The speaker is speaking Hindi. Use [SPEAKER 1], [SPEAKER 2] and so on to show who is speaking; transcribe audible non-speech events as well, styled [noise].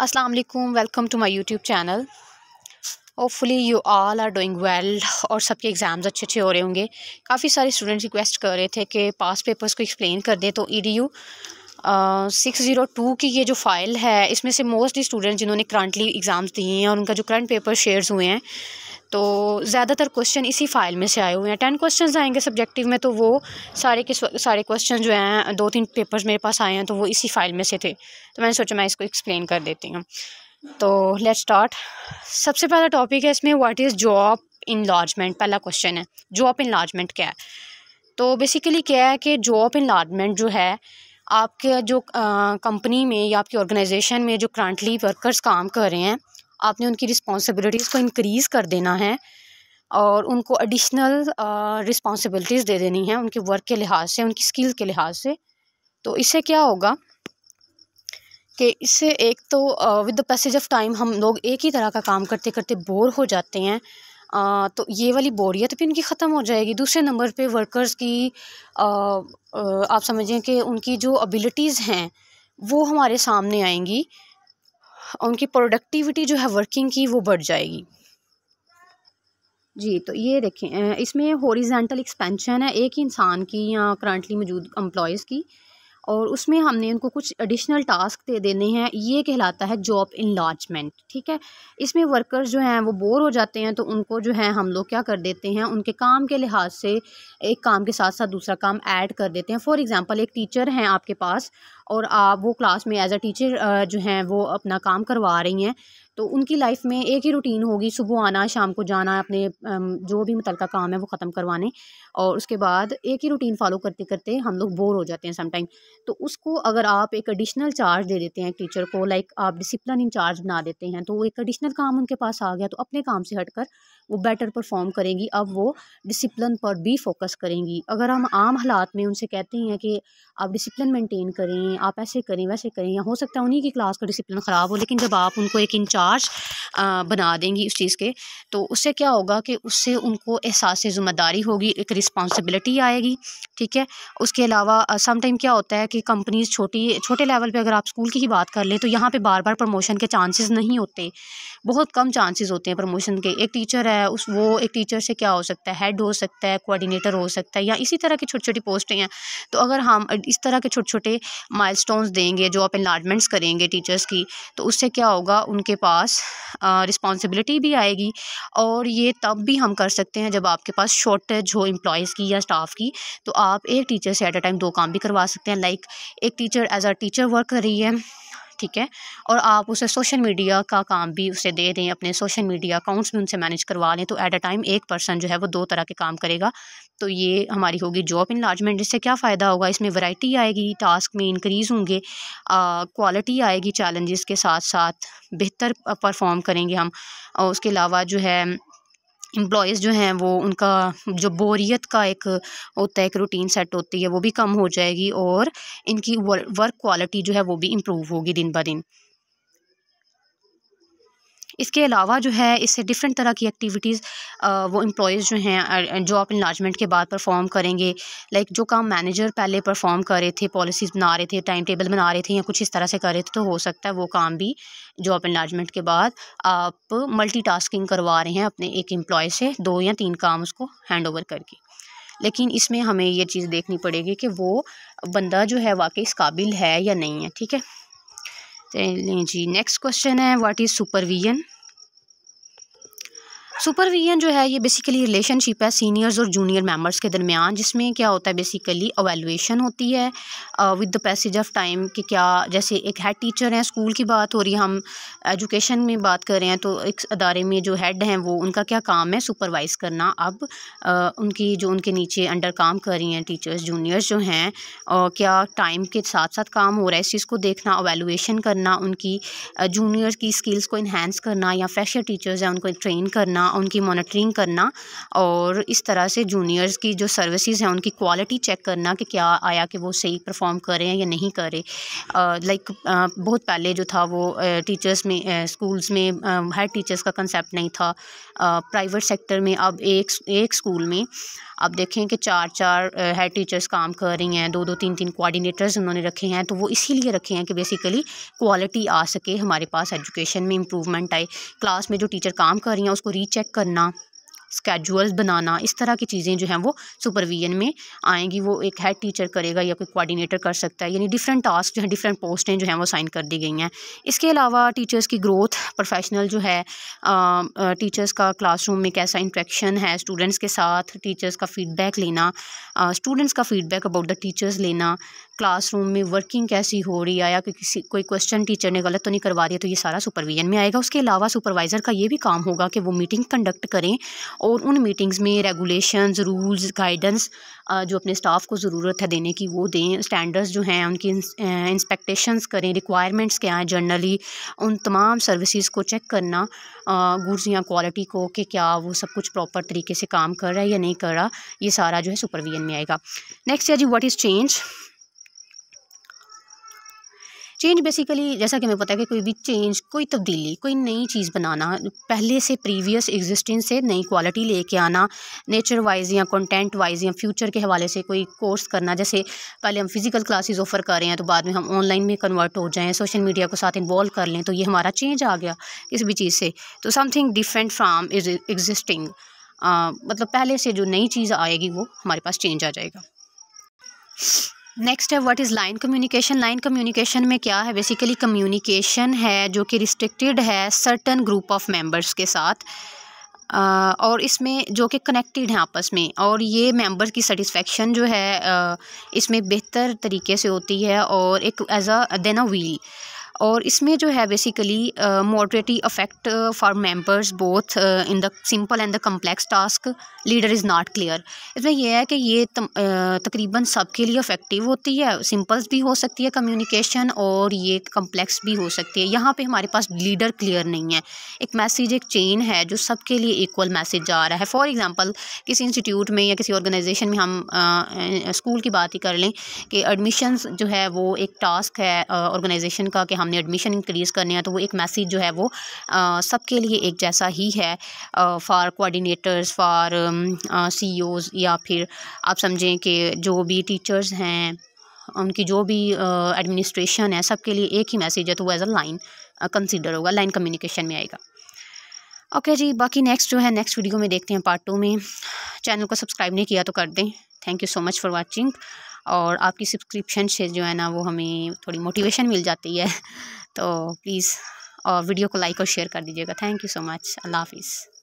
[SPEAKER 1] Aslam welcome to my YouTube channel hopefully you all are doing well और सबके एग्ज़ाम्स अच्छे अच्छे हो रहे होंगे काफ़ी सारे स्टूडेंट्स रिक्वेस्ट कर रहे थे कि पास पेपर्स को एक्सप्लेन कर दें तो E D U six zero two की ये जो फ़ाइल है इसमें से मोस्टली स्टूडेंट जिन्होंने करंटली एग्ज़ाम्स दिए हैं और उनका जो करंट पेपर शेयर्स हुए हैं तो ज़्यादातर क्वेश्चन इसी फाइल में से आए हुए हैं टेन क्वेश्चन आएंगे सब्जेक्टिव में तो वो सारे के सारे क्वेश्चन जो हैं दो तीन पेपर्स मेरे पास आए हैं तो वो इसी फाइल में से थे तो मैंने सोचा मैं इसको एक्सप्लेन कर देती हूँ तो लेट स्टार्ट सबसे पहला टॉपिक है इसमें what is job enlargement पहला क्वेश्चन है जॉब इन लार्जमेंट क्या है तो बेसिकली क्या है कि जॉब इन लार्जमेंट जो है आपके जो कंपनी में या आपकी ऑर्गेनाइजेशन में जो करंटली वर्कर्स काम कर रहे हैं आपने उनकी रिस्पॉन्सिबिलिटीज़ को इनक्रीज़ कर देना है और उनको एडिशनल रिस्पॉन्सिबिलिटीज़ दे देनी है उनके वर्क के लिहाज से उनकी स्किल के लिहाज से तो इससे क्या होगा कि इससे एक तो with the passage of time हम लोग एक ही तरह का काम करते करते बोर हो जाते हैं आ, तो ये वाली बोरियत भी उनकी ख़त्म हो जाएगी दूसरे नंबर पे वर्कर्स की आ, आ, आप समझें कि उनकी जो अबिलिटीज़ हैं वो हमारे सामने आएंगी उनकी प्रोडक्टिविटी जो है वर्किंग की वो बढ़ जाएगी जी तो ये देखें इसमें हॉरिजेंटल एक्सपेंशन है एक इंसान की या करंटली मौजूद एम्प्लॉयज़ की और उसमें हमने उनको कुछ एडिशनल टास्क दे देने हैं ये कहलाता है जॉब इनलार्जमेंट ठीक है इसमें वर्कर्स जो हैं वो बोर हो जाते हैं तो उनको जो है हम लोग क्या कर देते हैं उनके काम के लिहाज से एक काम के साथ साथ दूसरा काम ऐड कर देते हैं फॉर एग्ज़ाम्पल एक टीचर हैं आपके पास और आप वो क्लास में एज़ अ टीचर जो हैं वो अपना काम करवा रही हैं तो उनकी लाइफ में एक ही रूटीन होगी सुबह आना शाम को जाना अपने जो भी मुतल काम है वो ख़त्म करवाने और उसके बाद एक ही रूटीन फॉलो करते करते हम लोग बोर हो जाते हैं समटाइम तो उसको अगर आप एक एडिशनल चार्ज दे देते हैं टीचर को लाइक आप डिसिप्लिन इंचार्ज बना देते हैं तो वो एक एडिशनल काम उनके पास आ गया तो अपने काम से हट वो बेटर परफॉर्म करेंगी अब वो डिसिप्लिन पर भी फोकस करेंगी अगर हम आम हालात में उनसे कहते हैं कि आप डिसिप्लिन मेंटेन करें आप ऐसे करें वैसे करें या हो सकता है उन्हीं की क्लास का डिसिप्लिन ख़राब हो लेकिन जब आप उनको एक इंचार्ज बना देंगी उस चीज़ के तो उससे क्या होगा कि उससे उनको एहसास ज़िम्मेदारी होगी एक रिस्पॉन्सिबिलिटी आएगी ठीक है उसके अलावा समटाइम क्या होता है कि कंपनीज़ छोटी छोटे लेवल पर अगर आप स्कूल की ही बात कर लें तो यहाँ पर बार बार प्रमोशन के चांसेस नहीं होते बहुत कम चांसेस होते हैं प्रमोशन के एक टीचर है उस वो एक टीचर से क्या हो सकता है हेड हो सकता है कोऑर्डिनेटर हो सकता है या इसी तरह की छोटी छोटी पोस्टें हैं तो अगर हम इस तरह के छोटे छोटे माइल देंगे जो आप इन्लाटमेंट्स करेंगे टीचर्स की तो उससे क्या होगा उनके पास रिस्पॉन्सिबिलिटी भी आएगी और ये तब भी हम कर सकते हैं जब आपके पास शॉर्टेज हो एम्प्लॉयज़ की या स्टाफ की तो आप एक टीचर से एट अ टाइम दो काम भी करवा सकते हैं लाइक एक teacher as a teacher work कर रही है ठीक है और आप उसे सोशल मीडिया का काम भी उसे दे दें अपने सोशल मीडिया अकाउंट्स भी उनसे मैनेज करवा लें तो एट अ टाइम एक पर्सन जो है वो दो तरह के काम करेगा तो ये हमारी होगी जॉब इन्लार्जमेंट जिससे क्या फ़ायदा होगा इसमें वैरायटी आएगी टास्क में इंक्रीज़ होंगे क्वालिटी आएगी चैलेंजेस के साथ साथ बेहतर परफॉर्म करेंगे हम और उसके अलावा जो है एम्प्लॉइज़ जो हैं वो उनका जो बोरियत का एक होता है एक रूटीन सेट होती है वो भी कम हो जाएगी और इनकी वर्क क्वालिटी जो है वो भी इम्प्रूव होगी दिन ब दिन इसके अलावा जो है इससे डिफरेंट तरह की एक्टिविटीज़ वो एम्प्लॉज़ जो हैं जॉब इन्लाजमेंट के बाद परफॉर्म करेंगे लाइक जो काम मैनेजर पहले परफॉर्म कर रहे थे पॉलिसीज़ बना रहे थे टाइम टेबल बना रहे थे या कुछ इस तरह से कर रहे थे तो हो सकता है वो काम भी जॉब इन्लाजमेंट के बाद आप मल्टी करवा रहे हैं अपने एक एम्प्लॉय से दो या तीन काम उसको हैंड ओवर करके लेकिन इसमें हमें ये चीज़ देखनी पड़ेगी कि वो बंदा जो है वाकई इस काबिल है या नहीं है ठीक है चलिए जी नेक्स्ट क्वेश्चन है व्हाट इज़ सुपरविजन सुपरविजन जो है ये बेसिकली रिलेशनशिप है सीनियर्स और जूनियर मेंबर्स के दरमियान जिसमें क्या होता है बेसिकली अवेलुएशन होती है with the passage of time कि क्या जैसे एक हेड टीचर हैं स्कूल की बात हो रही हम एजुकेशन में बात कर रहे हैं तो एक अदारे में जो हेड हैं वो उनका क्या काम है सुपरवाइज़ करना अब आ, उनकी जो उनके नीचे अंडर काम कर रही हैं टीचर्स जूनियर्स जो हैं और क्या टाइम के साथ साथ काम हो रहा है इस चीज़ को देखना अवेलुएशन करना उनकी जूनियर्स की स्किल्स को इन्हेंस करना या फ्रेशर टीचर्स हैं उनको ट्रेन करना उनकी मॉनिटरिंग करना और इस तरह से जूनियर्स की जो सर्विसेज हैं उनकी क्वालिटी चेक करना कि क्या आया कि वो सही परफॉर्म कर रहे हैं या नहीं कर रहे लाइक बहुत पहले जो था वो टीचर्स में स्कूल्स में हेड टीचर्स का कंसेप्ट नहीं था प्राइवेट सेक्टर में अब एक एक स्कूल में अब देखें कि चार चार हेड टीचर्स काम कर रही हैं दो दो तीन तीन कोऑर्डिनेटर्स उन्होंने रखे हैं तो वो इसीलिए रखे हैं कि बेसिकली क्वालिटी आ सके हमारे पास एजुकेशन में इम्प्रूवमेंट आए क्लास में जो टीचर काम कर रही हैं उसको रीच चेक करना स्केजुअल्स बनाना इस तरह की चीज़ें जो हैं वो सुपरविजन में आएंगी वो एक हेड टीचर करेगा या कोई कोऑर्डिनेटर कर सकता है यानी डिफरेंट टास्क जो हैं डिफरेंट पोस्टें जो हैं वो साइन कर दी गई हैं इसके अलावा टीचर्स की ग्रोथ प्रोफेशनल जो है टीचर्स का क्लासरूम में कैसा इंट्रैक्शन है स्टूडेंट्स के साथ टीचर्स का फीडबैक लेना स्टूडेंट्स का फीडबैक अबाउट द टीचर्स लेना क्लासरूम में वर्किंग कैसी हो रही है या कि किसी कोई क्वेश्चन टीचर ने गलत तो नहीं करवा दिया तो ये सारा सुपरविजन में आएगा उसके अलावा सुपरवाइज़र का ये भी काम होगा कि वो मीटिंग कंडक्ट करें और उन मीटिंग्स में रेगुलेशन रूल्स गाइडेंस जो अपने स्टाफ को ज़रूरत है देने की वो दें स्टैंडर्ड्स जो हैं उनकी इंस्पेक्टेशंस करें रिक्वायरमेंट्स क्या हैं जनरली उन तमाम सर्विसज को चेक करना गुड्स या क्वालिटी को कि क्या वो सब कुछ प्रॉपर तरीके से काम कर रहा है या नहीं कर रहा ये सारा जो है सुपरविजन में आएगा नेक्स्ट है जी what is change change basically जैसा कि हमें पता है कि कोई भी चेंज कोई तब्दीली कोई नई चीज़ बनाना पहले से प्रीवियस एग्जिस्टेंस से नई क्वालिटी लेके आना नेचर वाइज या कंटेंट वाइज या फ्यूचर के हवाले से कोई कोर्स करना जैसे पहले हम फिज़िकल क्लासेस ऑफर कर रहे हैं तो बाद में हम ऑनलाइन में कन्वर्ट हो जाएँ सोशल मीडिया को साथ इन्वॉल्व कर लें तो ये हमारा चेंज आ गया किसी भी चीज़ से तो something different from is existing मतलब पहले से जो नई चीज़ आएगी वो हमारे पास चेंज आ जाएगा नेक्स्ट है what is line communication line communication में क्या है बेसिकली कम्युनिकेशन है जो कि रिस्ट्रिक्टेड है सर्टन ग्रुप ऑफ मेंबर्स के साथ और इसमें जो कि कनेक्टेड हैं आपस में और ये मेंबर की सेटिस्फेक्शन जो है इसमें बेहतर तरीके से होती है और एक as a then a wheel और इसमें जो है basically moderately affect for members both in the simple and the complex task leader is not clear इसमें यह है कि ये uh, तकरीबन सबके लिए अफेक्टिव होती है सिंपल्स भी हो सकती है कम्युनिकेशन और ये कम्प्लेक्स भी हो सकती है यहाँ पे हमारे पास लीडर क्लियर नहीं है एक मैसेज एक चेन है जो सबके लिए इक्वल मैसेज जा रहा है फॉर एग्ज़ाम्पल किसी इंस्टीट्यूट में या किसी ऑर्गेनाइजेशन में हम स्कूल uh, uh, की बात ही कर लें कि एडमिशन जो है वो एक टास्क है ऑर्गेनाइजेशन का कि हम हमने एडमिशन इंक्रीज़ करने हैं तो वो एक मैसेज जो है वो सबके लिए एक जैसा ही है फॉर कोऑर्डिनेटर्स फॉर सी या फिर आप समझें कि जो भी टीचर्स हैं उनकी जो भी एडमिनिस्ट्रेशन है सबके लिए एक ही मैसेज है तो वो एज अ लाइन कंसिडर होगा लाइन कम्युनिकेशन में आएगा ओके okay जी बाकी नेक्स्ट जो है नेक्स्ट वीडियो में देखते हैं पार्ट टू में चैनल को सब्सक्राइब नहीं किया तो कर दें thank you so much for watching और आपकी सब्सक्रिप्शन से जो है ना वो हमें थोड़ी मोटिवेशन मिल जाती है [laughs] तो प्लीज़ और वीडियो को लाइक और शेयर कर दीजिएगा थैंक यू सो मच अल्लाह हाफिज़